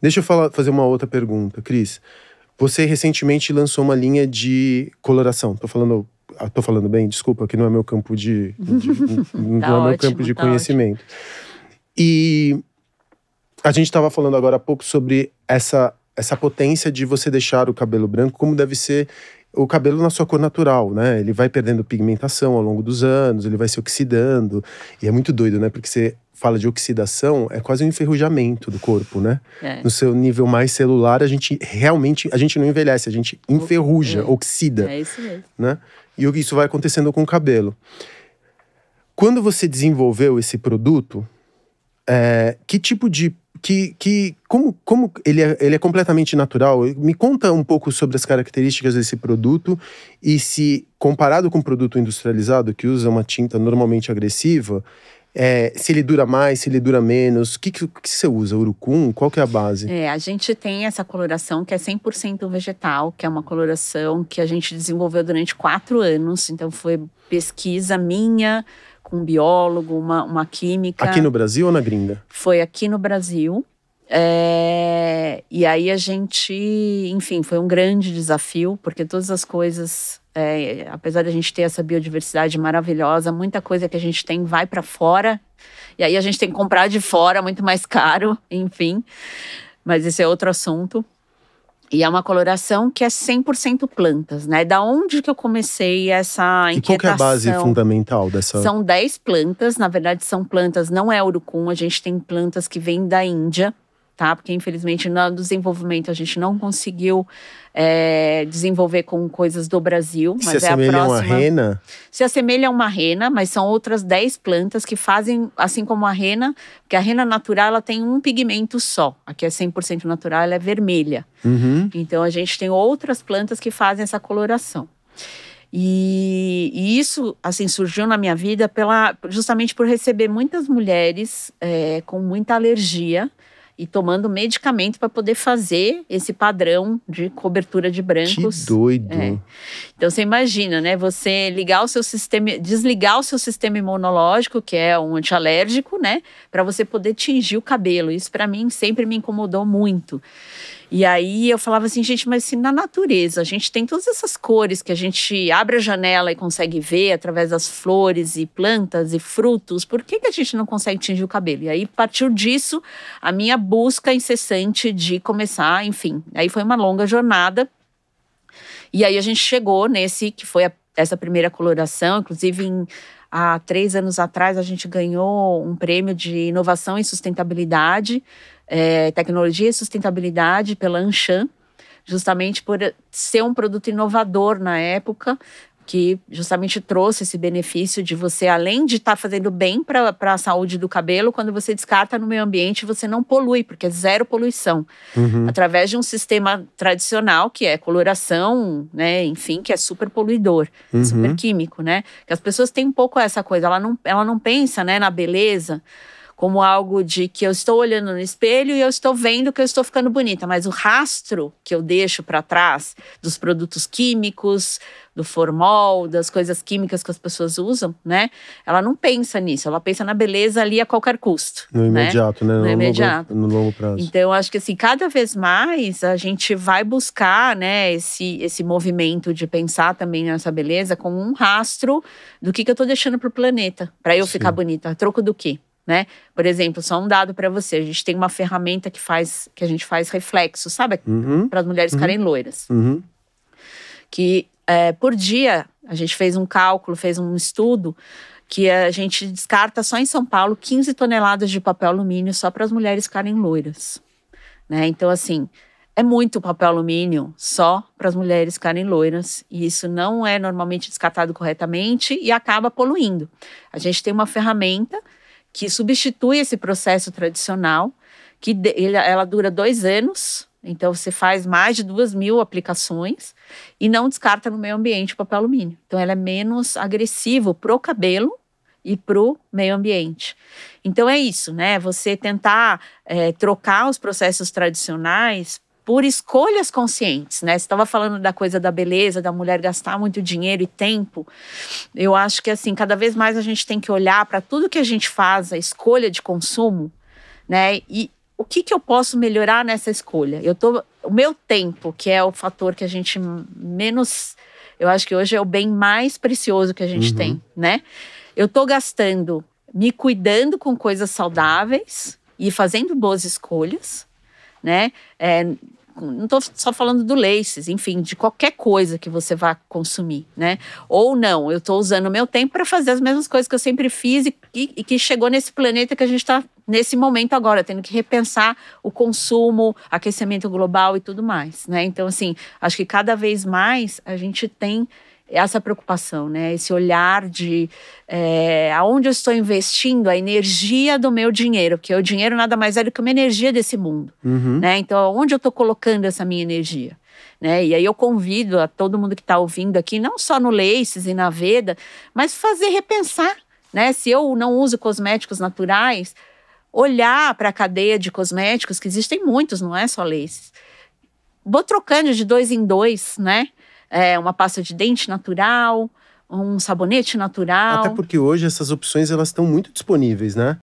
Deixa eu falar, fazer uma outra pergunta, Cris. Você recentemente lançou uma linha de coloração. Tô falando, ah, tô falando bem, desculpa, que não é meu campo de, de não tá é meu campo de tá conhecimento. Ótimo. E a gente estava falando agora há pouco sobre essa essa potência de você deixar o cabelo branco como deve ser o cabelo na sua cor natural, né? Ele vai perdendo pigmentação ao longo dos anos, ele vai se oxidando. E é muito doido, né? Porque você fala de oxidação, é quase um enferrujamento do corpo, né? É. No seu nível mais celular, a gente realmente, a gente não envelhece, a gente enferruja, é. oxida. É isso mesmo. Né? E isso vai acontecendo com o cabelo. Quando você desenvolveu esse produto, é, que tipo de que, que como, como ele, é, ele é completamente natural? Me conta um pouco sobre as características desse produto e se comparado com um produto industrializado que usa uma tinta normalmente agressiva, é, se ele dura mais, se ele dura menos? O que, que, que, você usa? Urucum? Qual que é a base? É, a gente tem essa coloração que é 100% vegetal, que é uma coloração que a gente desenvolveu durante quatro anos. Então, foi pesquisa minha com um biólogo, uma, uma química. Aqui no Brasil ou na gringa? Foi aqui no Brasil. É, e aí a gente, enfim, foi um grande desafio, porque todas as coisas é, apesar de a gente ter essa biodiversidade maravilhosa, muita coisa que a gente tem vai para fora. E aí a gente tem que comprar de fora, muito mais caro, enfim. Mas esse é outro assunto. E é uma coloração que é 100% plantas, né? Da onde que eu comecei essa inquietação? E qual é a base fundamental dessa? São 10 plantas, na verdade são plantas, não é urucum, a gente tem plantas que vêm da Índia tá? Porque infelizmente no desenvolvimento a gente não conseguiu é, desenvolver com coisas do Brasil, mas se é a próxima. Se rena? Se assemelha a uma rena, mas são outras 10 plantas que fazem assim como a rena, porque a rena natural ela tem um pigmento só, aqui é 100% natural, ela é vermelha. Uhum. Então a gente tem outras plantas que fazem essa coloração. E, e, isso, assim, surgiu na minha vida pela, justamente por receber muitas mulheres é, com muita alergia e tomando medicamento para poder fazer esse padrão de cobertura de brancos. Que doido. É. Então você imagina, né? Você ligar o seu sistema, desligar o seu sistema imunológico, que é um antialérgico, né? Para você poder tingir o cabelo. Isso para mim sempre me incomodou muito. E aí eu falava assim, gente, mas se assim, na natureza a gente tem todas essas cores que a gente abre a janela e consegue ver através das flores e plantas e frutos, por que, que a gente não consegue tingir o cabelo? E aí partiu disso a minha busca incessante de começar, enfim. Aí foi uma longa jornada. E aí a gente chegou nesse que foi a essa primeira coloração, inclusive em Há três anos atrás, a gente ganhou um prêmio de inovação e sustentabilidade, é, tecnologia e sustentabilidade pela Anshan, justamente por ser um produto inovador na época, que justamente trouxe esse benefício de você, além de estar tá fazendo bem para a saúde do cabelo, quando você descarta no meio ambiente, você não polui, porque é zero poluição. Uhum. Através de um sistema tradicional, que é coloração, né, enfim, que é super poluidor, uhum. super químico, né? Que as pessoas têm um pouco essa coisa, ela não, ela não pensa né, na beleza como algo de que eu estou olhando no espelho e eu estou vendo que eu estou ficando bonita, mas o rastro que eu deixo para trás dos produtos químicos, do formol, das coisas químicas que as pessoas usam, né? Ela não pensa nisso, ela pensa na beleza ali a qualquer custo. No né? imediato, né? No, no imediato. Longo, no longo prazo. Então, eu acho que assim, cada vez mais a gente vai buscar, né, esse, esse movimento de pensar também nessa beleza como um rastro do que, que eu estou deixando pro planeta, para eu Sim. ficar bonita, troco do quê? né? Por exemplo, só um dado para você, a gente tem uma ferramenta que faz que a gente faz reflexo, sabe? Uhum. Para as mulheres uhum. ficarem loiras. Uhum. Que é, por dia a gente fez um cálculo, fez um estudo que a gente descarta só em São Paulo 15 toneladas de papel alumínio só para as mulheres ficarem loiras, né? Então assim, é muito papel alumínio só para as mulheres ficarem loiras e isso não é normalmente descartado corretamente e acaba poluindo. A gente tem uma ferramenta que substitui esse processo tradicional, que ele, ela dura dois anos, então você faz mais de duas mil aplicações e não descarta no meio ambiente o papel alumínio. Então ela é menos agressivo pro cabelo e pro meio ambiente. Então é isso, né? Você tentar é, trocar os processos tradicionais por escolhas conscientes, né? Você estava falando da coisa da beleza, da mulher gastar muito dinheiro e tempo. Eu acho que assim, cada vez mais a gente tem que olhar para tudo que a gente faz, a escolha de consumo, né? E o que, que eu posso melhorar nessa escolha? Eu tô o meu tempo, que é o fator que a gente menos, eu acho que hoje é o bem mais precioso que a gente uhum. tem, né? Eu tô gastando me cuidando com coisas saudáveis e fazendo boas escolhas né? É, não estou só falando do laces, enfim, de qualquer coisa que você vá consumir, né? Ou não, eu estou usando o meu tempo para fazer as mesmas coisas que eu sempre fiz e, e que chegou nesse planeta que a gente está nesse momento agora, tendo que repensar o consumo, aquecimento global e tudo mais, né? Então, assim, acho que cada vez mais a gente tem essa preocupação, né? Esse olhar de é, aonde eu estou investindo a energia do meu dinheiro, porque o dinheiro nada mais é do que uma energia desse mundo, uhum. né? Então, aonde eu estou colocando essa minha energia? Né? E aí eu convido a todo mundo que está ouvindo aqui, não só no Laces e na Veda, mas fazer repensar, né? Se eu não uso cosméticos naturais, olhar para a cadeia de cosméticos, que existem muitos, não é só Laces. Vou trocando de dois em dois, né? é, uma pasta de dente natural, um sabonete natural. Até porque hoje essas opções elas estão muito disponíveis, né?